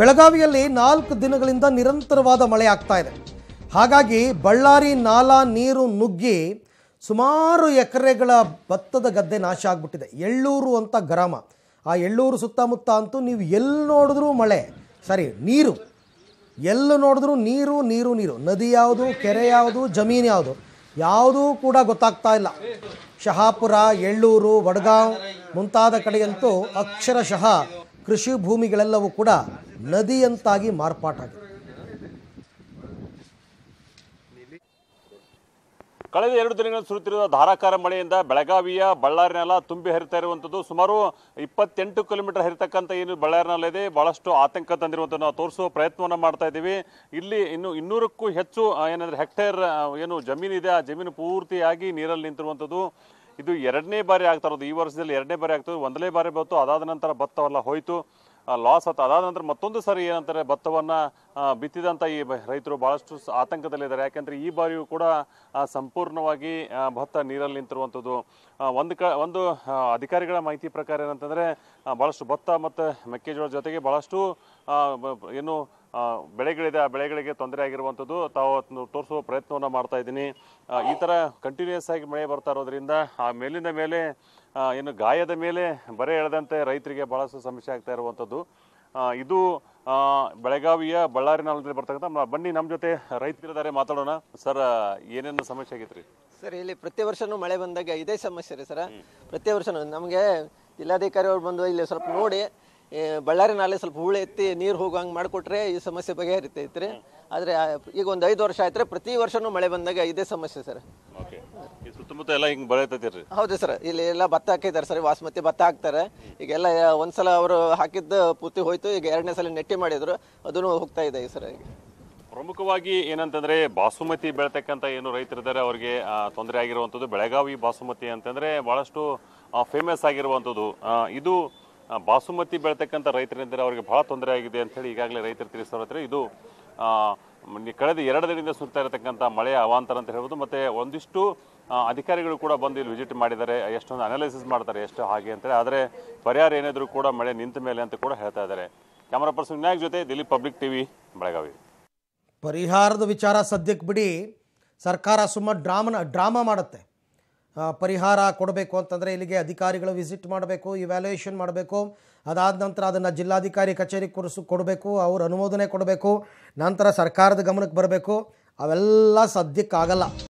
ಬೆಳಗಾವಿಯಲ್ಲಿ ನಾಲ್ಕು ದಿನಗಳಿಂದ ನಿರಂತರವಾದ ಮಳೆ ಆಗ್ತಾ ಇದೆ ಹಾಗಾಗಿ ಬಳ್ಳಾರಿ ನಾಲಾ ನೀರು ನುಗ್ಗಿ ಸುಮಾರು ಎಕರೆಗಳ ಭತ್ತದ ಗದ್ದೆ ನಾಶ ಆಗಿಬಿಟ್ಟಿದೆ ಎಳ್ಳೂರು ಅಂತ ಗ್ರಾಮ ಆ ಎಳ್ಳೂರು ಸುತ್ತಮುತ್ತ ಅಂತೂ ನೀವು ಎಲ್ಲಿ ನೋಡಿದ್ರೂ ಮಳೆ ಸಾರಿ ನೀರು ಎಲ್ಲಿ ನೋಡಿದ್ರೂ ನೀರು ನೀರು ನೀರು ನದಿ ಯಾವುದು ಕೆರೆ ಯಾವುದು ಜಮೀನು ಯಾವುದು ಯಾವುದೂ ಕೂಡ ಗೊತ್ತಾಗ್ತಾ ಇಲ್ಲ ಶಹಾಪುರ ಎಳ್ಳೂರು ವಡ್ಗಾಂವ್ ಮುಂತಾದ ಕಡೆಯಂತೂ ಅಕ್ಷರಶಃ ಕೃಷಿ ಭೂಮಿಗಳೆಲ್ಲವೂ ಕೂಡ ನದಿಯಂತಾಗಿ ಮಾರ್ಪಾಟಾಗಿದೆ ಕಳೆದ ಎರಡು ದಿನಗಳಲ್ಲಿ ಸುರಿಯುತ್ತಿರುವ ಧಾರಾಕಾರ ಮಳೆಯಿಂದ ಬೆಳಗಾವಿಯ ಬಳ್ಳಾರಿ ತುಂಬಿ ಹರಿತಾ ಇರುವಂಥದ್ದು ಸುಮಾರು ಇಪ್ಪತ್ತೆಂಟು ಕಿಲೋಮೀಟರ್ ಹರಿತಕ್ಕಂಥ ಏನು ಬಳ್ಳಾರಿ ಇದೆ ಬಹಳಷ್ಟು ಆತಂಕ ತಂದಿರುವಂಥದ್ದು ನಾವು ತೋರಿಸುವ ಪ್ರಯತ್ನವನ್ನು ಮಾಡ್ತಾ ಇದ್ದೀವಿ ಇಲ್ಲಿ ಇನ್ನು ಇನ್ನೂರಕ್ಕೂ ಹೆಚ್ಚು ಏನಂದರೆ ಹೆಕ್ಟೇರ್ ಏನು ಜಮೀನಿದೆ ಆ ಜಮೀನು ಪೂರ್ತಿಯಾಗಿ ನೀರಲ್ಲಿ ನಿಂತಿರುವಂಥದ್ದು ಇದು ಎರಡನೇ ಬಾರಿ ಆಗ್ತಾ ಇರೋದು ಈ ವರ್ಷದಲ್ಲಿ ಎರಡನೇ ಬಾರಿ ಆಗ್ತದೆ ಒಂದನೇ ಬಾರಿ ಬಂತು ಅದಾದ ನಂತರ ಭತ್ತವೆಲ್ಲ ಹೋಯಿತು ಲಾಸ್ ಆಯ್ತು ಅದಾದ ನಂತರ ಮತ್ತೊಂದು ಸಾರಿ ಏನಂತಾರೆ ಭತ್ತವನ್ನು ಬಿತ್ತಿದಂಥ ಈ ರೈತರು ಭಾಳಷ್ಟು ಆತಂಕದಲ್ಲಿದ್ದಾರೆ ಯಾಕೆಂದರೆ ಈ ಬಾರಿಯೂ ಕೂಡ ಸಂಪೂರ್ಣವಾಗಿ ಭತ್ತ ನೀರಲ್ಲಿ ನಿಂತಿರುವಂಥದ್ದು ಒಂದು ಕ ಒಂದು ಅಧಿಕಾರಿಗಳ ಮಾಹಿತಿ ಪ್ರಕಾರ ಏನಂತಂದರೆ ಭಾಳಷ್ಟು ಭತ್ತ ಮತ್ತು ಮೆಕ್ಕೆಜೋಳ ಜೊತೆಗೆ ಭಾಳಷ್ಟು ಏನು ಬೆಳೆಗಳಿದೆ ಆ ಬೆಳೆಗಳಿಗೆ ತೊಂದರೆ ಆಗಿರುವಂಥದ್ದು ತಾವು ತೋರಿಸುವ ಪ್ರಯತ್ನವನ್ನು ಮಾಡ್ತಾ ಇದ್ದೀನಿ ಈ ಥರ ಕಂಟಿನ್ಯೂಸ್ ಆಗಿ ಮಳೆ ಬರ್ತಾ ಇರೋದ್ರಿಂದ ಆ ಮೇಲಿನ ಮೇಲೆ ಏನು ಗಾಯದ ಮೇಲೆ ಬರೆ ಎಳೆದಂತೆ ರೈತರಿಗೆ ಭಾಳಷ್ಟು ಸಮಸ್ಯೆ ಆಗ್ತಾ ಇರುವಂಥದ್ದು ಇದು ಬೆಳಗಾವಿಯ ಬಳ್ಳಾರಿ ನಾಲ್ಕಲ್ಲಿ ಬರ್ತಕ್ಕಂಥ ಬನ್ನಿ ನಮ್ಮ ಜೊತೆ ರೈತರಿದ್ದಾರೆ ಮಾತಾಡೋಣ ಸರ್ ಏನೇನು ಸಮಸ್ಯೆ ಆಗಿತ್ತು ಸರ್ ಇಲ್ಲಿ ಪ್ರತಿ ವರ್ಷನೂ ಮಳೆ ಬಂದಾಗ ಇದೇ ಸಮಸ್ಯೆ ರೀ ಸರ್ ಪ್ರತಿ ವರ್ಷನೂ ನಮಗೆ ಜಿಲ್ಲಾಧಿಕಾರಿ ಅವ್ರು ಬಂದು ಇಲ್ಲಿ ಸ್ವಲ್ಪ ನೋಡಿ ಬಳ್ಳಾರಿ ನಾಲೆ ಸ್ವಲ್ಪ ಹೂಳೆ ಎತ್ತಿ ನೀರು ಹೋಗುವಂಗೆ ಮಾಡಿಕೊಟ್ರೆ ಈ ಸಮಸ್ಯೆ ರೀ ಆದರೆ ಈಗ ಒಂದು ಐದು ವರ್ಷ ಆಯ್ತು ಪ್ರತಿ ವರ್ಷನೂ ಮಳೆ ಬಂದಾಗ ಇದೇ ಸಮಸ್ಯೆ ಸರ್ ಸುತ್ತಮುತ್ತ ಎಲ್ಲ ಹಿಂಗೆ ಬೆಳೆತೈತಿರಿ ಹೌದು ಸರ್ ಇಲ್ಲಿ ಎಲ್ಲ ಭತ್ತ ಹಾಕಿದ್ದಾರೆ ಸರ್ ಬಾಸ್ಮತಿ ಭತ್ತ ಹಾಕ್ತಾರೆ ಈಗೆಲ್ಲ ಒಂದ್ಸಲ ಅವರು ಹಾಕಿದ್ದ ಪೂರ್ತಿ ಹೋಯ್ತು ಈಗ ಎರಡನೇ ಸಲ ನೆಟ್ಟಿ ಮಾಡಿದ್ರು ಅದನ್ನು ಹೋಗ್ತಾ ಇದೆ ಸರ್ ಈಗ ಪ್ರಮುಖವಾಗಿ ಏನಂತಂದ್ರೆ ಬಾಸುಮತಿ ಬೆಳೆತಕ್ಕಂಥ ಏನು ರೈತರಿದ್ದಾರೆ ಅವರಿಗೆ ತೊಂದರೆ ಆಗಿರುವಂಥದ್ದು ಬೆಳಗಾವಿ ಬಾಸುಮತಿ ಅಂತಂದ್ರೆ ಬಹಳಷ್ಟು ಫೇಮಸ್ ಆಗಿರುವಂಥದ್ದು ಇದು ಬಾಸುಮತಿ ಬೆಳತಕ್ಕಂಥ ರೈತರಿದ್ದರೆ ಅವರಿಗೆ ಭಾಳ ತೊಂದರೆ ಆಗಿದೆ ಅಂಥೇಳಿ ಈಗಾಗಲೇ ರೈತರು ತಿಳಿಸೋರತ್ರ ಇದು ಕಳೆದ ಎರಡು ದಿನದಿಂದ ಸುರ್ತಾ ಇರತಕ್ಕಂಥ ಮಳೆಯ ಅವಾಂತರ ಅಂತ ಹೇಳ್ಬೋದು ಮತ್ತು ಒಂದಿಷ್ಟು ಅಧಿಕಾರಿಗಳು ಕೂಡ ಬಂದು ಇಲ್ಲಿ ವಿಸಿಟ್ ಮಾಡಿದ್ದಾರೆ ಎಷ್ಟೊಂದು ಅನಾಲಿಸಿಸ್ ಮಾಡ್ತಾರೆ ಎಷ್ಟು ಹಾಗೆ ಅಂತೇಳಿ ಆದರೆ ಪರಿಹಾರ ಏನಾದರೂ ಕೂಡ ಮಳೆ ನಿಂತ ಮೇಲೆ ಅಂತ ಕೂಡ ಹೇಳ್ತಾ ಇದ್ದಾರೆ ಕ್ಯಾಮರಾ ಪರ್ಸನ್ ವಿನಾಯಕ್ ಜೊತೆ ದಿಲೀಪ್ ಪಬ್ಲಿಕ್ ವಿ ಬೆಳಗಾವಿ ಪರಿಹಾರದ ವಿಚಾರ ಸದ್ಯಕ್ಕೆ ಬಿಡಿ ಸರ್ಕಾರ ಸುಮ್ಮ ಡ್ರಾಮನ ಡ್ರಾಮಾ ಮಾಡುತ್ತೆ ಪರಿಹಾರ ಕೊಡಬೇಕು ಅಂತಂದರೆ ಇಲ್ಲಿಗೆ ಅಧಿಕಾರಿಗಳು ವಿಸಿಟ್ ಮಾಡಬೇಕು ಇವ್ಯಾಲ್ಯೂಯೇಷನ್ ಮಾಡಬೇಕು ಅದಾದ ನಂತರ ಅದನ್ನು ಜಿಲ್ಲಾಧಿಕಾರಿ ಕಚೇರಿ ಕೊಡಿಸು ಕೊಡಬೇಕು ಅವ್ರ ಅನುಮೋದನೆ ಕೊಡಬೇಕು ನಂತರ ಸರ್ಕಾರದ ಗಮನಕ್ಕೆ ಬರಬೇಕು ಅವೆಲ್ಲ ಸದ್ಯಕ್ಕಾಗಲ್ಲ